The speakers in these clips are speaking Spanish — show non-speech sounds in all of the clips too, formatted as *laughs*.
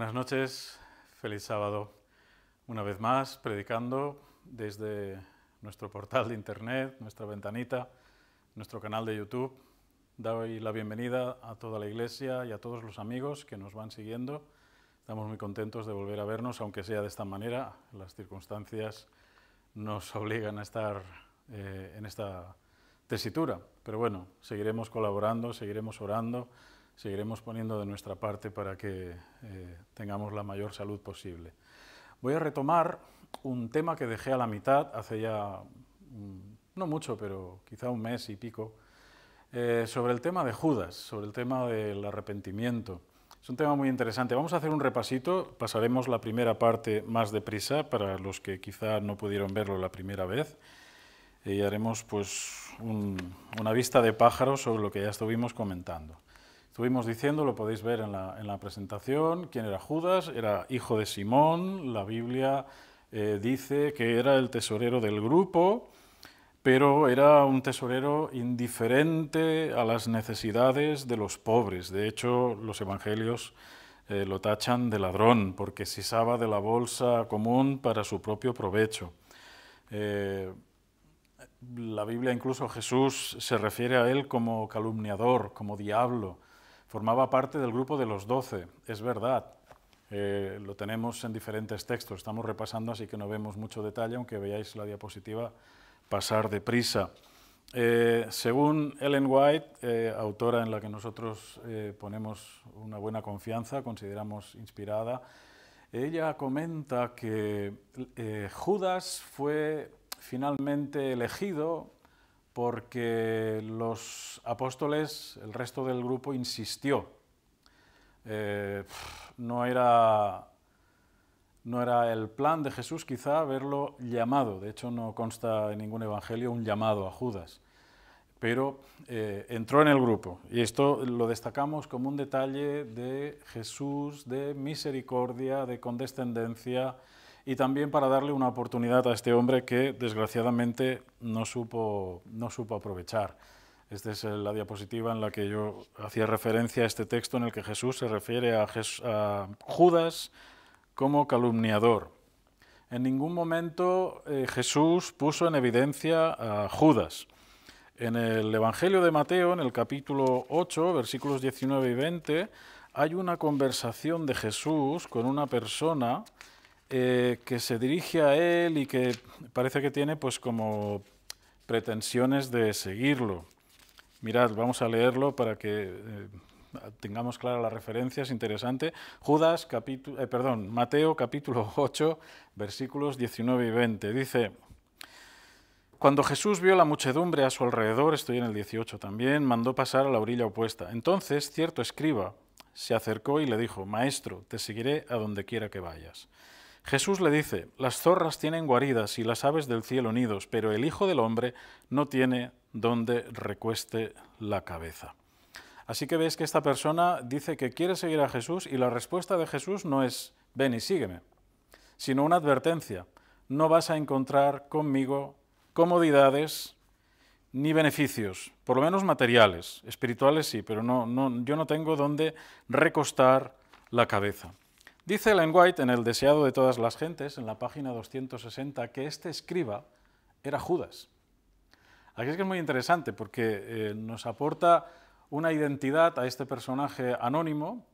Buenas noches, feliz sábado. Una vez más, predicando desde nuestro portal de internet, nuestra ventanita, nuestro canal de YouTube. Doy la bienvenida a toda la iglesia y a todos los amigos que nos van siguiendo. Estamos muy contentos de volver a vernos, aunque sea de esta manera. Las circunstancias nos obligan a estar eh, en esta tesitura. Pero bueno, seguiremos colaborando, seguiremos orando, seguiremos poniendo de nuestra parte para que eh, tengamos la mayor salud posible. Voy a retomar un tema que dejé a la mitad hace ya, mm, no mucho, pero quizá un mes y pico, eh, sobre el tema de Judas, sobre el tema del arrepentimiento. Es un tema muy interesante. Vamos a hacer un repasito, pasaremos la primera parte más deprisa para los que quizá no pudieron verlo la primera vez y haremos pues una vista de pájaro sobre lo que ya estuvimos comentando. Estuvimos diciendo, lo podéis ver en la, presentación, quién era Judas, era hijo de Simón, la Biblia eh, dice que era el tesorero del grupo, pero era un tesorero indiferente a las necesidades de los pobres. De hecho, los evangelios eh, lo tachan de ladrón, porque sisaba de la bolsa común para su propio provecho. Eh, la Biblia, incluso Jesús, se refiere a él como calumniador, como diablo. Formaba parte del grupo de los doce, es verdad. Eh, lo tenemos en diferentes textos, estamos repasando, así que no vemos mucho detalle, aunque veáis la diapositiva pasar deprisa. Eh, según Ellen White, eh, autora en la que nosotros ponemos una buena confianza, consideramos inspirada, ella comenta que Judas fue finalmente elegido porque los apóstoles, el resto del grupo insistió. Eh, no, era, el plan de Jesús quizá verlo llamado, de hecho no consta en ningún evangelio un llamado a Judas, pero eh, entró en el grupo y esto lo destacamos como un detalle de Jesús, de misericordia, de condescendencia, y también para darle una oportunidad a este hombre que desgraciadamente no supo, no supo aprovechar. Esta es la diapositiva en la que yo hacía referencia a este texto en el que Jesús se refiere a, Judas como calumniador. En ningún momento eh, Jesús puso en evidencia a Judas. En el Evangelio de Mateo, en el capítulo 8, versículos 19 y 20, hay una conversación de Jesús con una persona eh, que se dirige a él y que parece que tiene pues como pretensiones de seguirlo. Mirad, vamos a leerlo para que eh, tengamos clara la referencia, es interesante. Judas, capítulo, eh, perdón, Mateo capítulo 8, *laughs* versículos 19 y 20. Dice, cuando Jesús vio la muchedumbre a su alrededor, estoy en el 18 también, mandó pasar a la orilla opuesta. Entonces cierto escriba se acercó y le dijo, Maestro, te seguiré a donde quiera que vayas. Jesús le dice, las zorras tienen guaridas y las aves del cielo nidos, pero el Hijo del Hombre no tiene donde recueste la cabeza. Así que ves que esta persona dice que quiere seguir a Jesús y la respuesta de Jesús no es, ven y sígueme, sino una advertencia, no vas a encontrar conmigo comodidades ni beneficios, por lo menos materiales, espirituales sí, pero no, yo no tengo donde recostar la cabeza. Dice Ellen White en El deseado de todas las gentes, en la página 260, que este escriba era Judas. Aquí es que es muy interesante porque eh, nos aporta una identidad a este personaje anónimo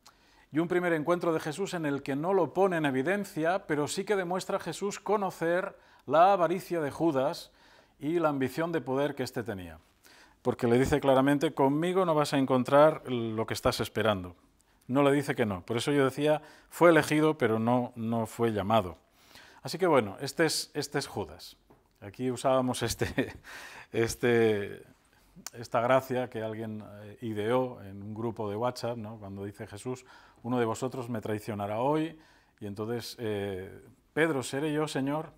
y un primer encuentro de Jesús en el que no lo pone en evidencia, pero sí que demuestra a Jesús conocer la avaricia de Judas y la ambición de poder que éste tenía. Porque le dice claramente, conmigo no vas a encontrar lo que estás esperando no le dice que no. Por eso yo decía, fue elegido, pero no, no fue llamado. Así que bueno, este es, este es Judas. Aquí usábamos este, *laughs* este, esta gracia que alguien eh, ideó en un grupo de WhatsApp, ¿no? cuando dice Jesús, uno de vosotros me traicionará hoy, y entonces eh, Pedro, seré yo, Señor,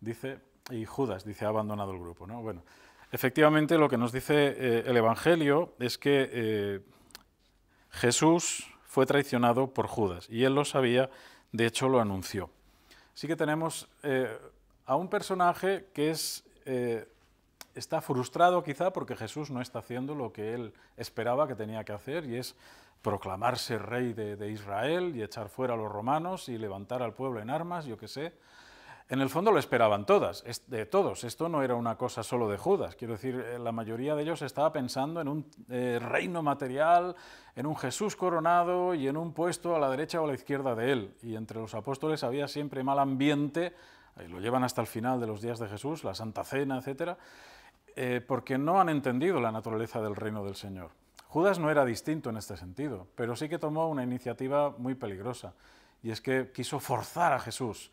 dice, y Judas dice, ha abandonado el grupo. ¿no? Bueno, efectivamente lo que nos dice eh, el Evangelio es que Jesús fue traicionado por Judas. Y él lo sabía, de hecho lo anunció. Así que tenemos eh, a un personaje que es, eh, está frustrado quizá porque Jesús no está haciendo lo que él esperaba que tenía que hacer y es proclamarse rey de, de Israel y echar fuera a los romanos y levantar al pueblo en armas, yo qué sé. En el fondo lo esperaban todas, de todos. Esto no era una cosa solo de Judas. Quiero decir, eh, la mayoría de ellos estaba pensando en un eh, reino material, en un Jesús coronado y en un puesto a la derecha o a la izquierda de él. Y entre los apóstoles había siempre mal ambiente, y lo llevan hasta el final de los días de Jesús, la Santa Cena, etcétera, eh, porque no han entendido la naturaleza del reino del Señor. Judas no era distinto en este sentido, pero sí que tomó una iniciativa muy peligrosa, y es que quiso forzar a Jesús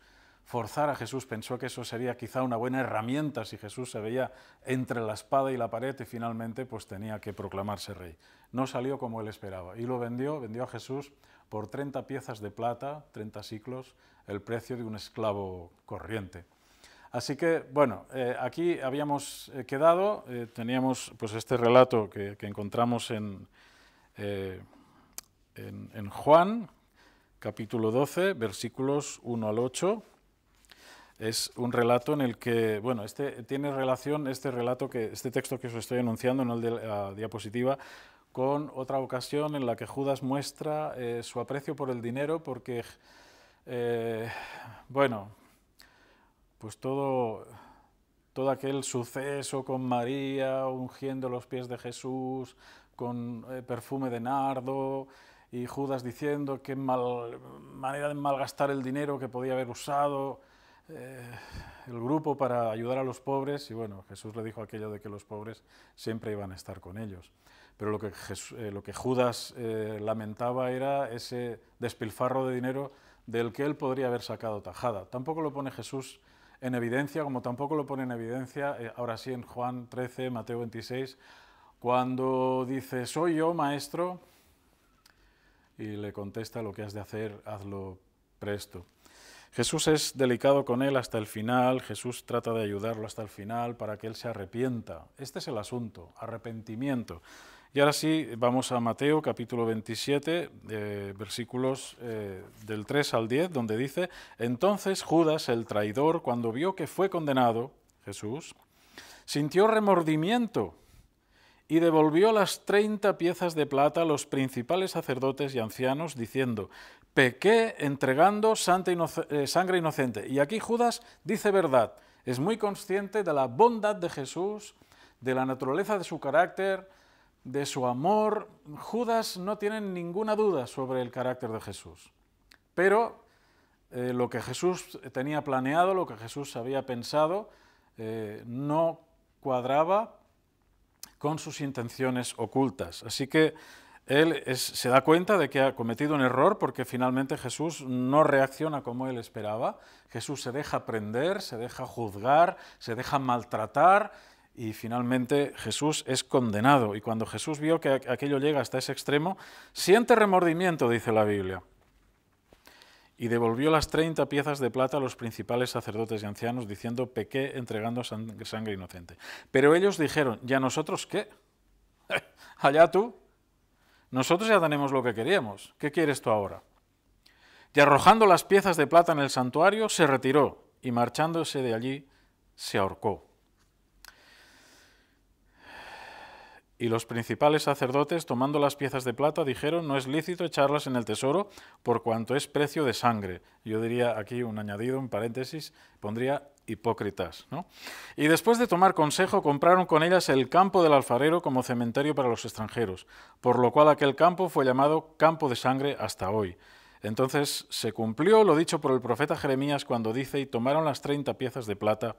forzar a Jesús, pensó que eso sería quizá una buena herramienta si Jesús se veía entre la espada y la pared y finalmente pues tenía que proclamarse rey. No salió como él esperaba y lo vendió, vendió a Jesús por 30 piezas de plata, 30 ciclos, el precio de un esclavo corriente. Así que, bueno, eh, aquí habíamos eh, quedado, eh, teníamos pues este relato que, encontramos en, en, en Juan, capítulo 12, versículos 1 al 8, es un relato en el que, bueno, este tiene relación, este relato, que, este texto que os estoy anunciando, en el de la diapositiva, con otra ocasión en la que Judas muestra eh, su aprecio por el dinero porque, eh, bueno, pues todo, todo aquel suceso con María ungiendo los pies de Jesús con eh, perfume de nardo y Judas diciendo qué mal, manera de malgastar el dinero que podía haber usado el grupo para ayudar a los pobres, y bueno, Jesús le dijo aquello de que los pobres siempre iban a estar con ellos. Pero lo que, eh, lo que Judas eh, lamentaba era ese despilfarro de dinero del que él podría haber sacado tajada. Tampoco lo pone Jesús en evidencia, como tampoco lo pone en evidencia, eh, ahora sí en Juan 13, Mateo 26, cuando dice, soy yo, maestro, y le contesta, lo que has de hacer, hazlo presto. Jesús es delicado con él hasta el final, Jesús trata de ayudarlo hasta el final para que él se arrepienta. Este es el asunto, arrepentimiento. Y ahora sí, vamos a Mateo capítulo 27, eh, versículos eh, del 3 al 10, donde dice, entonces Judas el traidor, cuando vio que fue condenado, Jesús, sintió remordimiento y devolvió las 30 piezas de plata a los principales sacerdotes y ancianos, diciendo, pequé entregando eh, sangre inocente. Y aquí Judas dice verdad, es muy consciente de la bondad de Jesús, de la naturaleza de su carácter, de su amor. Judas no tiene ninguna duda sobre el carácter de Jesús. Pero eh, lo que Jesús tenía planeado, lo que Jesús había pensado, eh, no cuadraba con sus intenciones ocultas. Así que él se da cuenta de que ha cometido un error porque finalmente Jesús no reacciona como él esperaba. Jesús se deja prender, se deja juzgar, se deja maltratar y finalmente Jesús es condenado. Y cuando Jesús vio que aquello llega hasta ese extremo, siente remordimiento, dice la Biblia. Y devolvió las 30 piezas de plata a los principales sacerdotes y ancianos, diciendo, pequé entregando sangre inocente. Pero ellos dijeron, ¿y a nosotros qué? *laughs* Allá tú, nosotros ya tenemos lo que queríamos. ¿Qué quieres tú ahora? Y arrojando las piezas de plata en el santuario, se retiró y marchándose de allí, se ahorcó. Y los principales sacerdotes, tomando las piezas de plata, dijeron, no es lícito echarlas en el tesoro por cuanto es precio de sangre. Yo diría aquí un añadido, un paréntesis, pondría hipócritas. Y después de tomar consejo, compraron con ellas el campo del alfarero como cementerio para los extranjeros, por lo cual aquel campo fue llamado campo de sangre hasta hoy. Entonces se cumplió lo dicho por el profeta Jeremías cuando dice, y tomaron las 30 piezas de plata,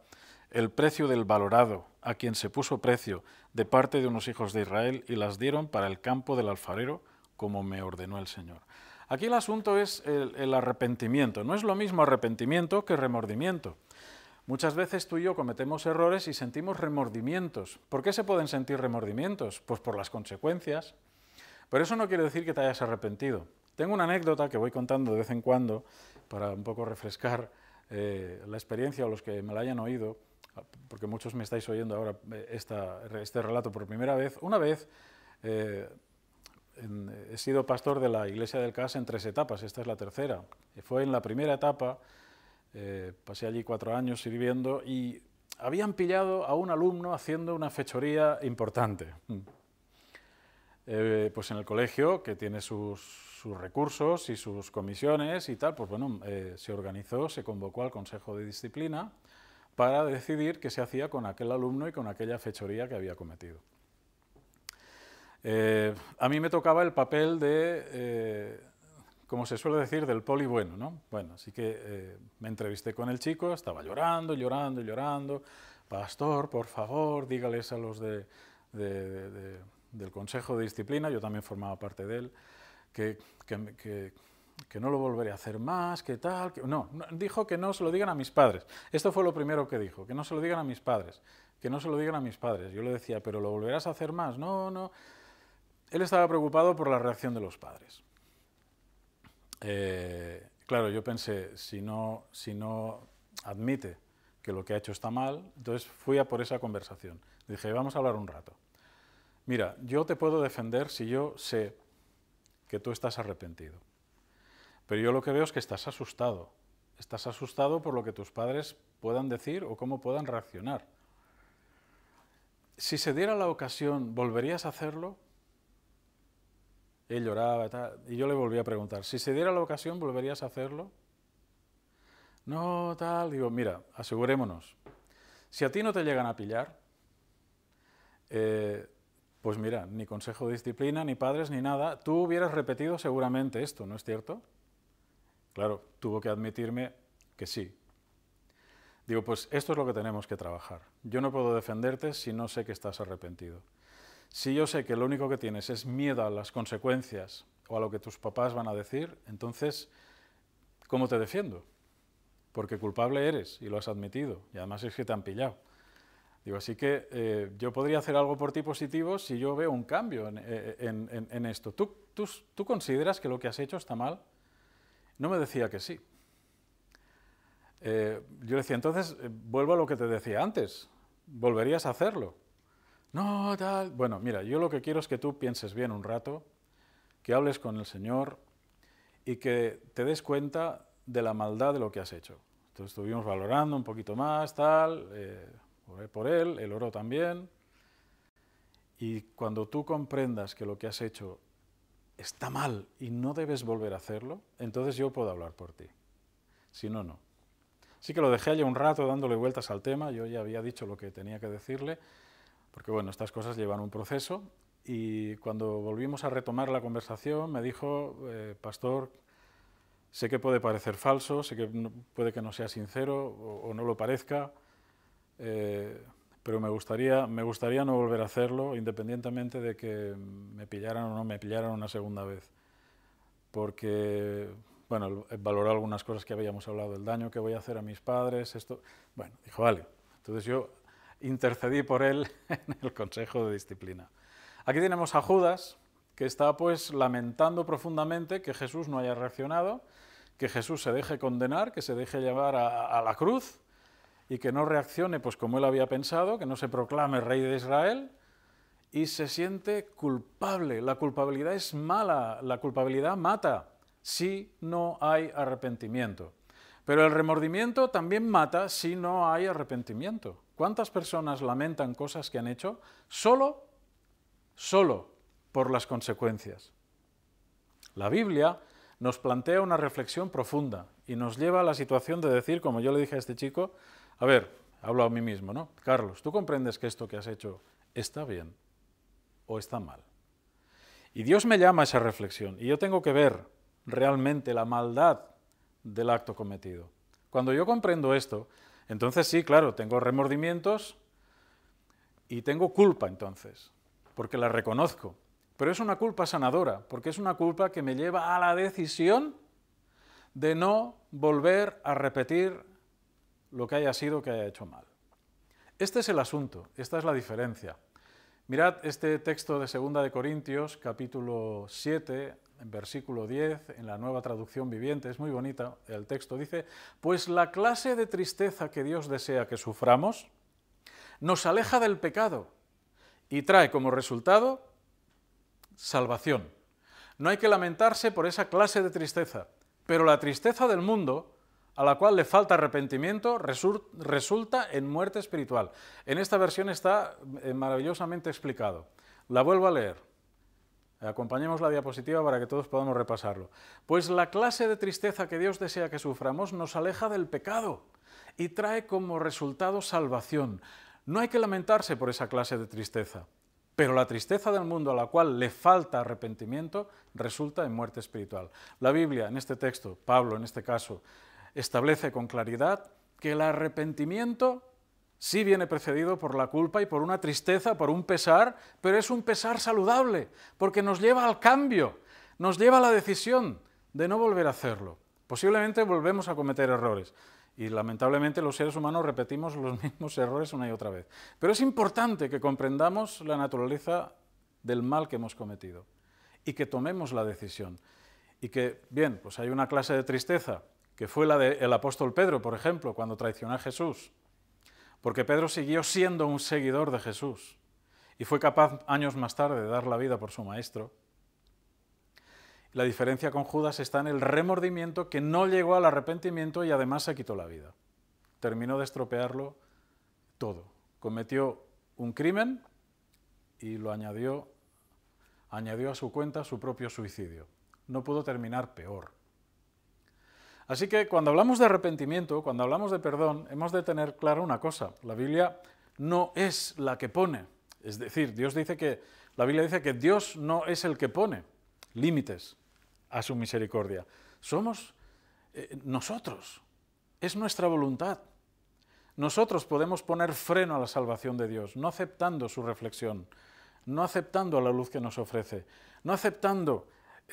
el precio del valorado, a quien se puso precio, de parte de unos hijos de Israel, y las dieron para el campo del alfarero, como me ordenó el Señor. Aquí el asunto es el, el arrepentimiento. No es lo mismo arrepentimiento que remordimiento. Muchas veces tú y yo cometemos errores y sentimos remordimientos. ¿Por qué se pueden sentir remordimientos? Pues por las consecuencias. Pero eso no quiere decir que te hayas arrepentido. Tengo una anécdota que voy contando de vez en cuando para un poco refrescar eh, la experiencia a los que me la hayan oído, porque muchos me estáis oyendo ahora eh, este relato por primera vez. Una vez eh, he sido pastor de la iglesia del CAS en tres etapas, esta es la tercera. Fue en la primera etapa eh, pasé allí cuatro años sirviendo y habían pillado a un alumno haciendo una fechoría importante. Mm. Eh, pues en el colegio, que tiene sus, recursos y sus comisiones y tal, pues bueno, eh, se organizó, se convocó al Consejo de Disciplina para decidir qué se hacía con aquel alumno y con aquella fechoría que había cometido. a mí me tocaba el papel de como se suele decir, del poli bueno, ¿no? Bueno, así que eh, me entrevisté con el chico, estaba llorando, llorando, llorando. Pastor, por favor, dígales a los de, del Consejo de Disciplina, yo también formaba parte de él, que, que, que, no lo volveré a hacer más, que tal. no, dijo que no se lo digan a mis padres. Esto fue lo primero que dijo, que no se lo digan a mis padres, que no se lo digan a mis padres. Yo le decía, pero lo volverás a hacer más. No, no. Él estaba preocupado por la reacción de los padres. Eh, claro, yo pensé, si no, si no admite que lo que ha hecho está mal, entonces fui a por esa conversación. Dije, vamos a hablar un rato. Mira, yo te puedo defender si yo sé que tú estás arrepentido. Pero yo lo que veo es que estás asustado. Estás asustado por lo que tus padres puedan decir o cómo puedan reaccionar. Si se diera la ocasión, ¿volverías a hacerlo? Él lloraba y tal. Y yo le volví a preguntar, si se diera la ocasión, ¿volverías a hacerlo? No, tal. Digo, mira, asegurémonos. Si a ti no te llegan a pillar, eh, pues mira, ni consejo de disciplina, ni padres, ni nada, tú hubieras repetido seguramente esto, ¿no es cierto? Claro, tuvo que admitirme que sí. Digo, pues esto es lo que tenemos que trabajar. Yo no puedo defenderte si no sé que estás arrepentido. Si yo sé que lo único que tienes es miedo a las consecuencias o a lo que tus papás van a decir, entonces, ¿cómo te defiendo? Porque culpable eres y lo has admitido, y además es que te han pillado. Digo, así que eh, yo podría hacer algo por ti positivo si yo veo un cambio en, eh, esto. ¿Tú, consideras que lo que has hecho está mal? No me decía que sí. Eh, yo le decía, entonces, vuelvo a lo que te decía antes, volverías a hacerlo. No, tal. Bueno, mira, yo lo que quiero es que tú pienses bien un rato, que hables con el Señor y que te des cuenta de la maldad de lo que has hecho. Entonces estuvimos valorando un poquito más, tal, eh, por él, el oro también. Y cuando tú comprendas que lo que has hecho está mal y no debes volver a hacerlo, entonces yo puedo hablar por ti. Si no, no. Así que lo dejé allí un rato dándole vueltas al tema, yo ya había dicho lo que tenía que decirle porque bueno, estas cosas llevan un proceso y cuando volvimos a retomar la conversación me dijo, eh, pastor, sé que puede parecer falso, sé que puede que no sea sincero o, no lo parezca, eh, pero me gustaría, me gustaría no volver a hacerlo independientemente de que me pillaran o no me pillaran una segunda vez. Porque, bueno, valoró algunas cosas que habíamos hablado, el daño que voy a hacer a mis padres, esto... Bueno, dijo, vale. Entonces yo intercedí por él *laughs* en el Consejo de Disciplina. Aquí tenemos a Judas, que está pues lamentando profundamente que Jesús no haya reaccionado, que Jesús se deje condenar, que se deje llevar a, la cruz y que no reaccione pues como él había pensado, que no se proclame rey de Israel y se siente culpable. La culpabilidad es mala, la culpabilidad mata si no hay arrepentimiento. Pero el remordimiento también mata si no hay arrepentimiento. ¿Cuántas personas lamentan cosas que han hecho solo, solo por las consecuencias? La Biblia nos plantea una reflexión profunda y nos lleva a la situación de decir, como yo le dije a este chico, a ver, hablo a mí mismo, ¿no? Carlos, ¿tú comprendes que esto que has hecho está bien o está mal? Y Dios me llama a esa reflexión y yo tengo que ver realmente la maldad del acto cometido. Cuando yo comprendo esto, entonces sí, claro, tengo remordimientos y tengo culpa entonces, porque la reconozco. Pero es una culpa sanadora, porque es una culpa que me lleva a la decisión de no volver a repetir lo que haya sido que haya hecho mal. Este es el asunto, esta es la diferencia. Mirad este texto de 2 de Corintios, capítulo 7, en versículo 10, en la nueva traducción viviente, es muy bonita el texto, dice, pues la clase de tristeza que Dios desea que suframos nos aleja del pecado y trae como resultado salvación. No hay que lamentarse por esa clase de tristeza, pero la tristeza del mundo, a la cual le falta arrepentimiento, resulta en muerte espiritual. En esta versión está eh, maravillosamente explicado. La vuelvo a leer. Acompañemos la diapositiva para que todos podamos repasarlo. Pues la clase de tristeza que Dios desea que suframos nos aleja del pecado y trae como resultado salvación. No hay que lamentarse por esa clase de tristeza, pero la tristeza del mundo a la cual le falta arrepentimiento resulta en muerte espiritual. La Biblia, en este texto, Pablo en este caso, establece con claridad que el arrepentimiento Sí viene precedido por la culpa y por una tristeza, por un pesar, pero es un pesar saludable, porque nos lleva al cambio, nos lleva a la decisión de no volver a hacerlo. Posiblemente volvemos a cometer errores y lamentablemente los seres humanos repetimos los *laughs* mismos errores una y otra vez. Pero es importante que comprendamos la naturaleza del mal que hemos cometido y que tomemos la decisión. Y que, bien, pues hay una clase de tristeza, que fue la del apóstol Pedro, por ejemplo, cuando traicionó a Jesús porque Pedro siguió siendo un seguidor de Jesús y fue capaz años más tarde de dar la vida por su maestro. La diferencia con Judas está en el remordimiento que no llegó al arrepentimiento y además se quitó la vida. Terminó de estropearlo todo. Cometió un crimen y lo añadió, añadió a su cuenta su propio suicidio. No pudo terminar peor. Así que cuando hablamos de arrepentimiento, cuando hablamos de perdón, hemos de tener claro una cosa. La Biblia no es la que pone. Es decir, Dios dice que, la Biblia dice que Dios no es el que pone límites a su misericordia. Somos eh, nosotros. Es nuestra voluntad. Nosotros podemos poner freno a la salvación de Dios, no aceptando su reflexión, no aceptando la luz que nos ofrece, no aceptando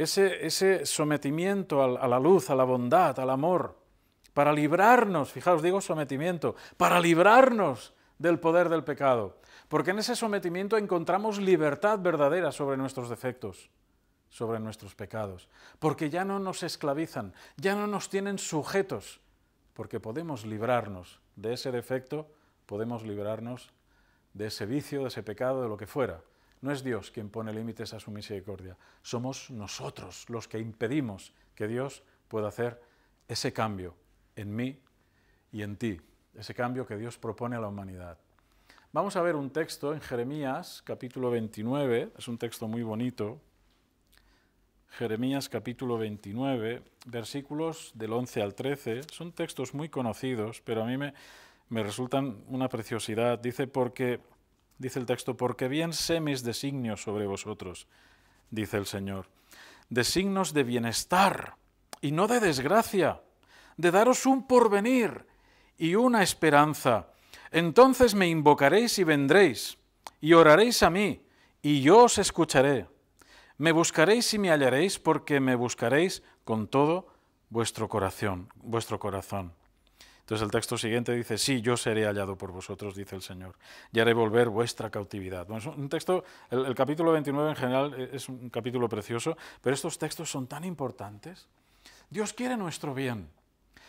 ese, sometimiento a, la luz, a la bondad, al amor, para librarnos, fijaos, digo sometimiento, para librarnos del poder del pecado. Porque en ese sometimiento encontramos libertad verdadera sobre nuestros defectos, sobre nuestros pecados. Porque ya no nos esclavizan, ya no nos tienen sujetos, porque podemos librarnos de ese defecto, podemos librarnos de ese vicio, de ese pecado, de lo que fuera. No es Dios quien pone límites a su misericordia, somos nosotros los que impedimos que Dios pueda hacer ese cambio en mí y en ti, ese cambio que Dios propone a la humanidad. Vamos a ver un texto en Jeremías capítulo 29, es un texto muy bonito. Jeremías capítulo 29, versículos del 11 al 13, son textos muy conocidos, pero a mí me, me resultan una preciosidad. Dice, porque Dice el texto, porque bien sé mis designios sobre vosotros, dice el Señor. Designos de bienestar y no de desgracia, de daros un porvenir y una esperanza. Entonces me invocaréis y vendréis, y oraréis a mí, y yo os escucharé. Me buscaréis y me hallaréis, porque me buscaréis con todo vuestro corazón, vuestro corazón. Entonces el texto siguiente dice, sí, yo seré hallado por vosotros, dice el Señor, y haré volver vuestra cautividad. un texto, el capítulo 29 en general eh, es un capítulo precioso, pero estos textos son tan importantes. Dios quiere nuestro bien,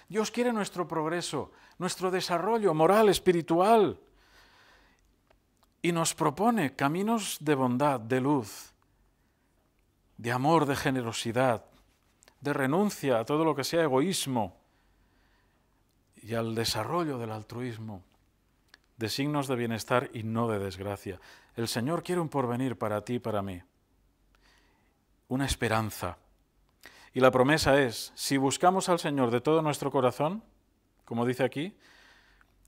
Dios quiere nuestro progreso, nuestro desarrollo moral, espiritual, y nos propone caminos de bondad, de luz, de amor, de generosidad, de renuncia a todo lo que sea egoísmo, y al desarrollo del altruismo, de signos de bienestar y no de desgracia. El Señor quiere un porvenir para ti y para mí, una esperanza. Y la promesa es, si buscamos al Señor de todo nuestro corazón, como dice aquí,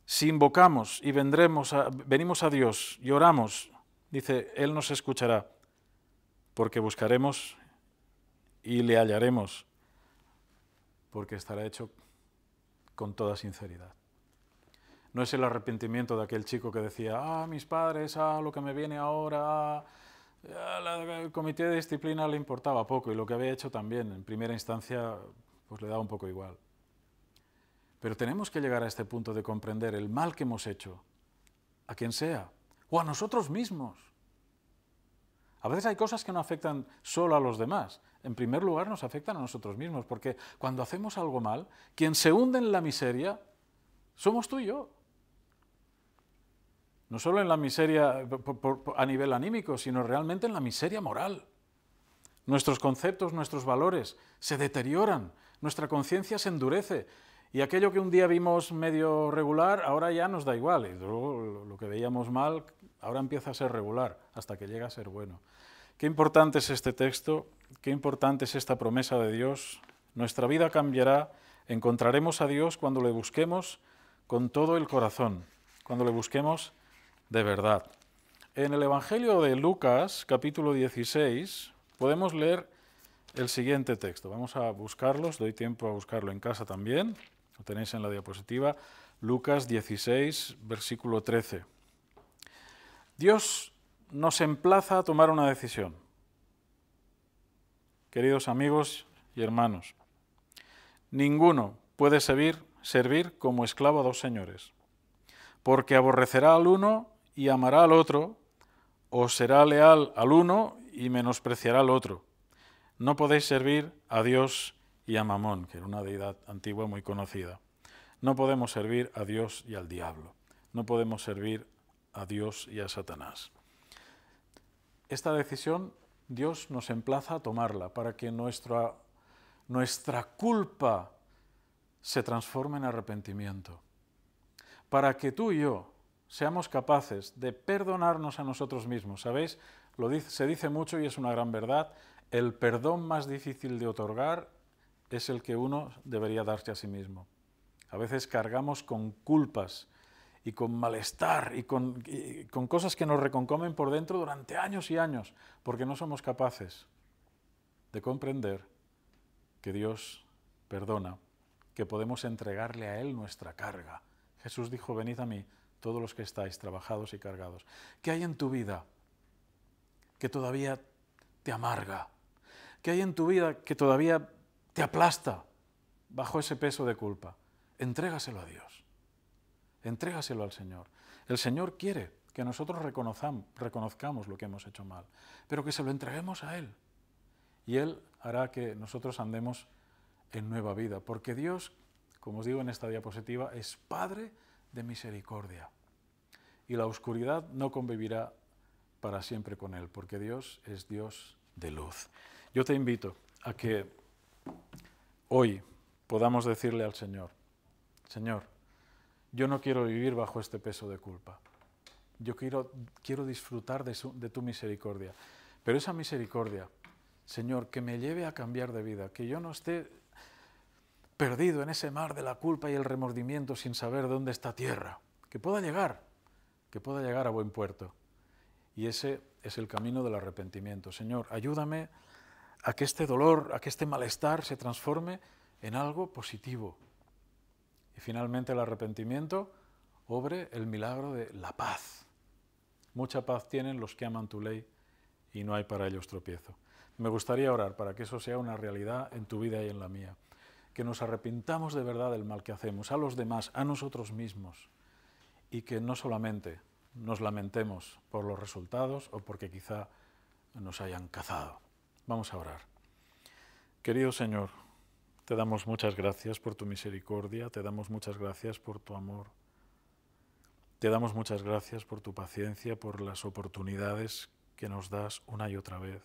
si invocamos y vendremos venimos a Dios y oramos, dice, Él nos escuchará, porque buscaremos y le hallaremos, porque estará hecho con toda sinceridad. No es el arrepentimiento de aquel chico que decía, ah, mis padres, ah, lo que me viene ahora, al ah, ah, el comité de disciplina le importaba poco y lo que había hecho también, en primera instancia, pues le daba un poco igual. Pero tenemos que llegar a este punto de comprender el mal que hemos hecho, a quien sea, o a nosotros mismos. A veces hay cosas que no afectan solo a los demás, en primer lugar nos afectan a nosotros mismos, porque cuando hacemos algo mal, quien se hunde en la miseria somos tú y yo. No solo en la miseria a nivel anímico, sino realmente en la miseria moral. Nuestros conceptos, nuestros valores se deterioran, nuestra conciencia se endurece y aquello que un día vimos medio regular ahora ya nos da igual y lo que veíamos mal ahora empieza a ser regular hasta que llega a ser bueno. Qué importante es este texto, qué importante es esta promesa de Dios. Nuestra vida cambiará, encontraremos a Dios cuando le busquemos con todo el corazón, cuando le busquemos de verdad. En el Evangelio de Lucas, capítulo 16, podemos leer el siguiente texto. Vamos a buscarlos, doy tiempo a buscarlo en casa también, lo tenéis en la diapositiva, Lucas 16, versículo 13. Dios nos emplaza a tomar una decisión. Queridos amigos y hermanos, ninguno puede servir, servir como esclavo a dos señores, porque aborrecerá al uno y amará al otro, o será leal al uno y menospreciará al otro. No podéis servir a Dios y a Mamón, que era una deidad antigua muy conocida. No podemos servir a Dios y al diablo. No podemos servir a Dios y a Satanás. Esta decisión Dios nos emplaza a tomarla para que nuestra, culpa se transforme en arrepentimiento. Para que tú y yo seamos capaces de perdonarnos a nosotros mismos. ¿Sabéis? se dice mucho y es una gran verdad. El perdón más difícil de otorgar es el que uno debería darse a sí mismo. A veces cargamos con culpas y con malestar y con, cosas que nos reconcomen por dentro durante años y años, porque no somos capaces de comprender que Dios perdona, que podemos entregarle a Él nuestra carga. Jesús dijo, venid a mí todos los que estáis trabajados y cargados. ¿Qué hay en tu vida que todavía te amarga? ¿Qué hay en tu vida que todavía te aplasta bajo ese peso de culpa? Entrégaselo a Dios. Entrégaselo al Señor. El Señor quiere que nosotros reconozcamos lo que hemos hecho mal, pero que se lo entreguemos a Él. Y Él hará que nosotros andemos en nueva vida, porque Dios, como os digo en esta diapositiva, es Padre de misericordia. Y la oscuridad no convivirá para siempre con Él, porque Dios es Dios de luz. Yo te invito a que hoy podamos decirle al Señor, Señor, yo no quiero vivir bajo este peso de culpa. Yo quiero, quiero disfrutar de, tu misericordia. Pero esa misericordia, Señor, que me lleve a cambiar de vida, que yo no esté perdido en ese mar de la culpa y el remordimiento sin saber dónde está tierra, que pueda llegar, que pueda llegar a buen puerto. Y ese es el camino del arrepentimiento. Señor, ayúdame a que este dolor, a que este malestar se transforme en algo positivo, y finalmente el arrepentimiento obre el milagro de la paz. Mucha paz tienen los que aman tu ley y no hay para ellos tropiezo. Me gustaría orar para que eso sea una realidad en tu vida y en la mía. Que nos arrepintamos de verdad del mal que hacemos, a los demás, a nosotros mismos. Y que no solamente nos lamentemos por los resultados o porque quizá nos hayan cazado. Vamos a orar. Querido Señor, te damos muchas gracias por tu misericordia, te damos muchas gracias por tu amor. Te damos muchas gracias por tu paciencia, por las oportunidades que nos das una y otra vez.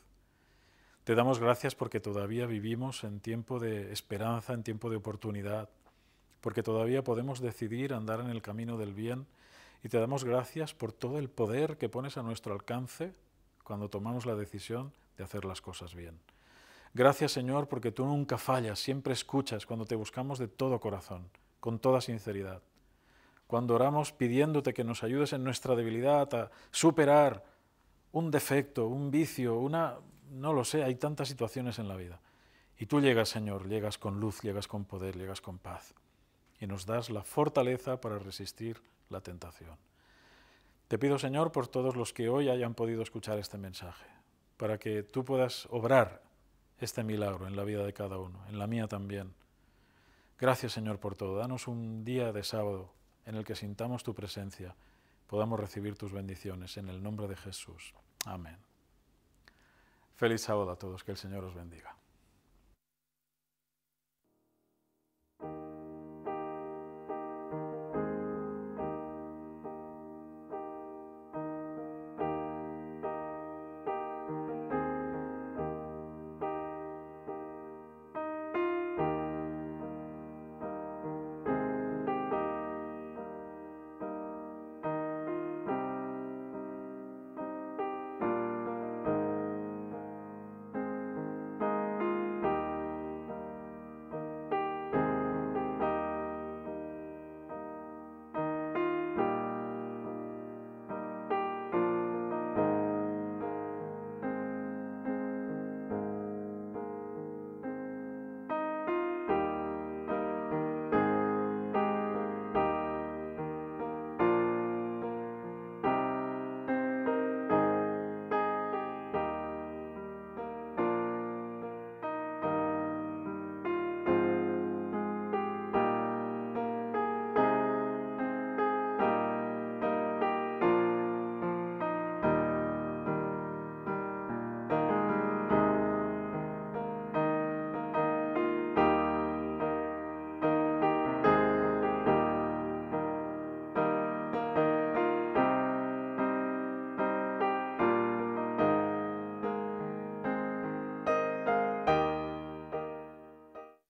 Te damos gracias porque todavía vivimos en tiempo de esperanza, en tiempo de oportunidad, porque todavía podemos decidir andar en el camino del bien y te damos gracias por todo el poder que pones a nuestro alcance cuando tomamos la decisión de hacer las cosas bien. Gracias Señor porque tú nunca fallas, siempre escuchas cuando te buscamos de todo corazón, con toda sinceridad. Cuando oramos pidiéndote que nos ayudes en nuestra debilidad a superar un defecto, un vicio, una... no lo sé, hay tantas situaciones en la vida. Y tú llegas Señor, llegas con luz, llegas con poder, llegas con paz. Y nos das la fortaleza para resistir la tentación. Te pido Señor por todos los que hoy hayan podido escuchar este mensaje, para que tú puedas obrar este milagro en la vida de cada uno, en la mía también. Gracias Señor por todo. Danos un día de sábado en el que sintamos tu presencia, podamos recibir tus bendiciones. En el nombre de Jesús. Amén. Feliz sábado a todos. Que el Señor os bendiga.